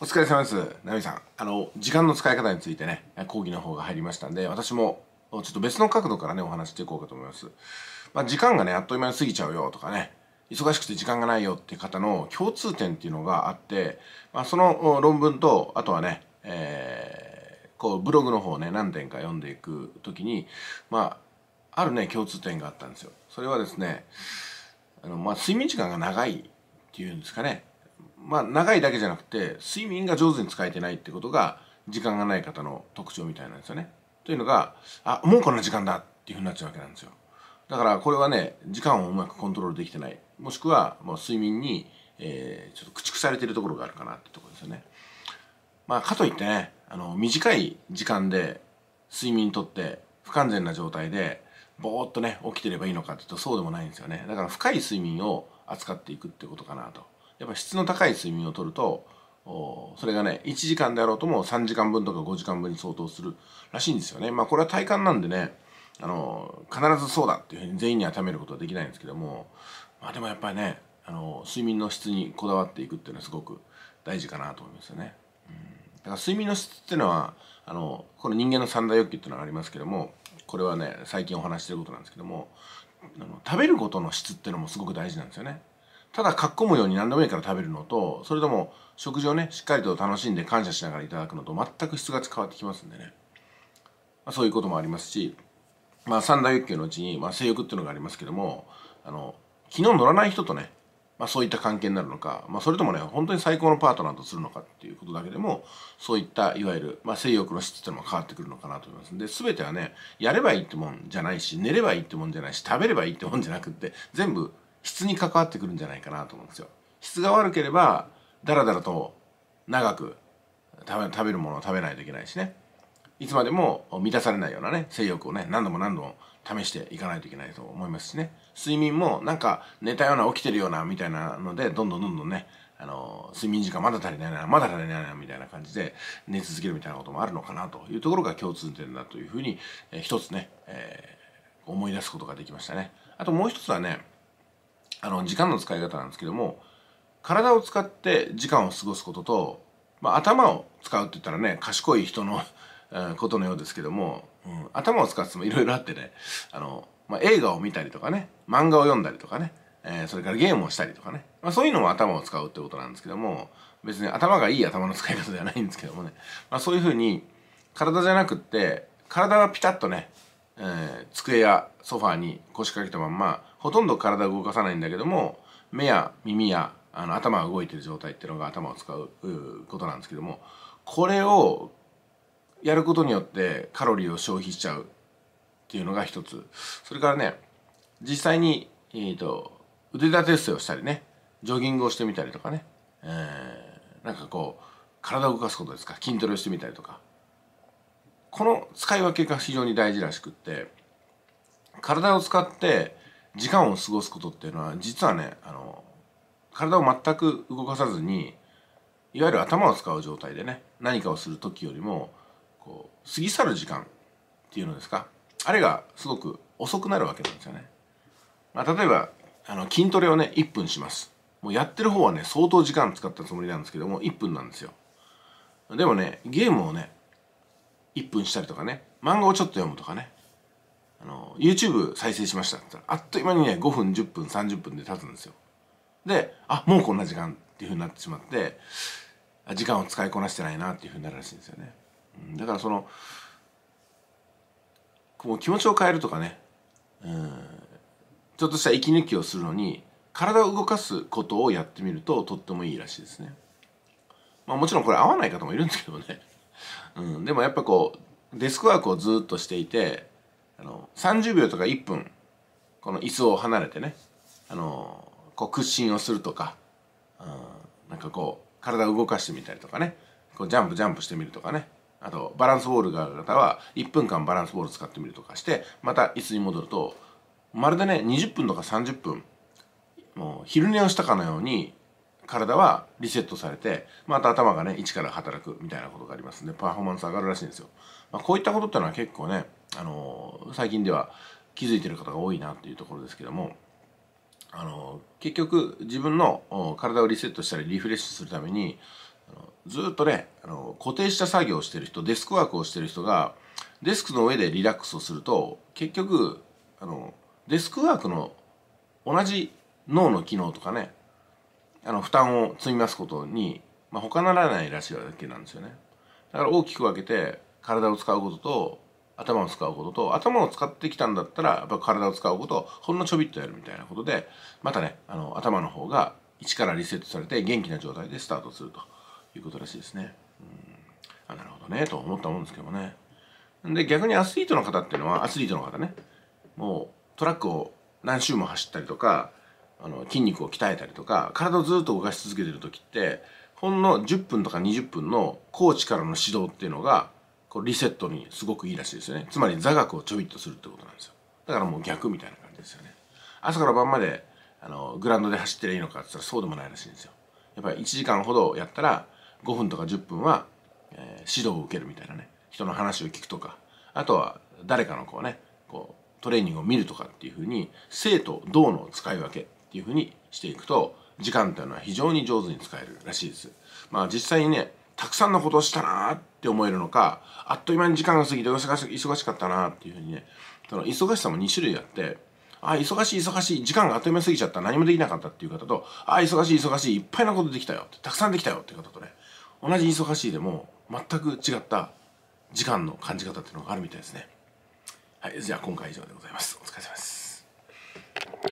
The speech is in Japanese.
お疲れ様です。ナミさん。あの、時間の使い方についてね、講義の方が入りましたんで、私もちょっと別の角度からね、お話していこうかと思います。まあ、時間がね、あっという間に過ぎちゃうよとかね、忙しくて時間がないよって方の共通点っていうのがあって、まあ、その論文と、あとはね、えー、こう、ブログの方をね、何点か読んでいくときに、まあ、あるね、共通点があったんですよ。それはですね、あの、まあ、睡眠時間が長いっていうんですかね。まあ、長いだけじゃなくて睡眠が上手に使えてないってことが時間がない方の特徴みたいなんですよね。というのがあもうこんな時間だっていうふうになっちゃうわけなんですよ。だからこれはね時間をうまくコントロールできてないもしくはもう睡眠に、えー、ちょっと駆逐されてるところがあるかなってところですよね。まあ、かといってねあの短い時間で睡眠とって不完全な状態でぼーっとね起きてればいいのかっていうとそうでもないんですよねだから深い睡眠を扱っていくってことかなとやっぱ質の高い睡眠をとるとそれがね1時間であろうとも3時間分とか5時間分に相当するらしいんですよねまあこれは体感なんでねあの必ずそうだっていうふうに全員に当てはめることはできないんですけどもまあでもやっぱりねあの睡眠の質にこだわっていくっていうのはすごく大事かなと思いますよね。うん、だから睡眠の質っていうのはあのこの人間の三大欲求っていうのがありますけどもこれはね最近お話してることなんですけどもあの食べることの質っていうのもすごく大事なんですよね。ただかっこむように何でもいいから食べるのとそれとも食事をねしっかりと楽しんで感謝しながらいただくのと全く質が変わってきますんでね、まあ、そういうこともありますし、まあ、三大欲求のうちに、まあ、性欲っていうのがありますけどもあの気の乗らない人とねまあ、そういった関係になるのか、まあ、それともね本当に最高のパートナーとするのかっていうことだけでもそういったいわゆる、まあ、性欲の質っていうのも変わってくるのかなと思いますんで全てはねやればいいってもんじゃないし寝ればいいってもんじゃないし食べればいいってもんじゃなくって全部質に関わってくるんじゃないかなと思うんですよ。質が悪ければだらだらと長く食べるものを食べないといけないしねいつまでも満たされないようなね性欲をね何度も何度も試していかないといけないと思いますしね睡眠もなんか寝たような起きてるようなみたいなのでどんどんどんどんねあの睡眠時間まだ足りないなまだ足りないなみたいな感じで寝続けるみたいなこともあるのかなというところが共通点だというふうに、えー、一つね、えー、思い出すことができましたね。あともう一つはねあの時間の使い方なんですけども体を使って時間を過ごすことと、まあ、頭を使うって言ったらね賢い人のことのようですけども、うん、頭を使ってもいろいろあってねあの、まあ、映画を見たりとかね漫画を読んだりとかね、えー、それからゲームをしたりとかね、まあ、そういうのも頭を使うってことなんですけども別に頭がいい頭の使い方ではないんですけどもね、まあ、そういうふうに体じゃなくって体がピタッとねえー、机やソファーに腰掛けたまんまほとんど体を動かさないんだけども目や耳やあの頭が動いてる状態っていうのが頭を使うことなんですけどもこれをやることによってカロリーを消費しちゃうっていうのが一つそれからね実際に、えーと、と腕立て伏せをしたりねジョギングをしてみたりとかね、えー、なんかこう体を動かすことですか筋トレをしてみたりとかこの使い分けが非常に大事らしくって体を使って時間を過ごすことっていうのは実はねあの体を全く動かさずにいわゆる頭を使う状態でね何かをする時よりもこう過ぎ去る時間っていうのですかあれがすごく遅くなるわけなんですよね。まあ、例えばあの筋トレをね1分します。もうやってる方はね相当時間使ったつもりなんですけども1分なんですよ。でもねゲームをね1分したりとかね漫画をちょっと読むとかねあの YouTube 再生しましたって言ったらあっという間にね5分10分30分で経つんですよであもうこんな時間っていうふうになってしまって時間を使いこなしてないなっていうふうになるらしいんですよね、うん、だからそのこう気持ちを変えるとかねうんちょっとした息抜きをするのに体を動かすことをやってみるととってもいいらしいですねまあもちろんこれ合わない方もいるんですけどねうん、でもやっぱこうデスクワークをずっとしていてあの30秒とか1分この椅子を離れてねあのこう屈伸をするとか、うん、なんかこう体を動かしてみたりとかねこうジャンプジャンプしてみるとかねあとバランスボールがある方は1分間バランスボール使ってみるとかしてまた椅子に戻るとまるでね20分とか30分もう昼寝をしたかのように体はリセットされてまた頭がね一から働くみたいなことがありますんでパフォーマンス上がるらしいんですよ、まあ、こういったことってのは結構ね、あのー、最近では気づいてる方が多いなっていうところですけども、あのー、結局自分の体をリセットしたりリフレッシュするためにずっとね、あのー、固定した作業をしてる人デスクワークをしてる人がデスクの上でリラックスをすると結局、あのデスクワークの同じ脳の機能とかねあの負担を積みますことに、まあ、他ならないらしいわけなんですよねだから大きく分けて体を使うことと頭を使うことと頭を使ってきたんだったらやっぱ体を使うことをほんのちょびっとやるみたいなことでまたねあの頭の方が一からリセットされて元気な状態でスタートするということらしいですね。うん、あなるほどねと思ったもんですけどもね。で逆にアスリートの方っていうのはアスリートの方ねもうトラックを何周も走ったりとかあの筋肉を鍛えたりとか体をずっと動かし続けてる時ってほんの10分とか20分のコーチからの指導っていうのがこうリセットにすごくいいらしいですよねつまり座学をちょびっとするってことなんですよだからもう逆みたいな感じですよね朝から晩まであのグラウンドで走ってりゃいいのかって言ったらそうでもないらしいんですよやっぱり1時間ほどやったら5分とか10分は、えー、指導を受けるみたいなね人の話を聞くとかあとは誰かのこうねこうトレーニングを見るとかっていうふうに生と動の使い分けっていうふうにしていくと時間っていうのは非常に上手に使えるらしいです。まあ実際にねたくさんのことをしたなって思えるのかあっという間に時間が過ぎて忙しかったなっていうふうにねその忙しさも2種類あってあ忙しい忙しい時間があっという間過ぎちゃった何もできなかったっていう方とあ忙しい忙しいいっぱいなことできたよたくさんできたよっていう方とね同じ忙しいでも全く違った時間の感じ方っていうのがあるみたいですね。はい、じゃあ今回以上でございます。お疲れ様です。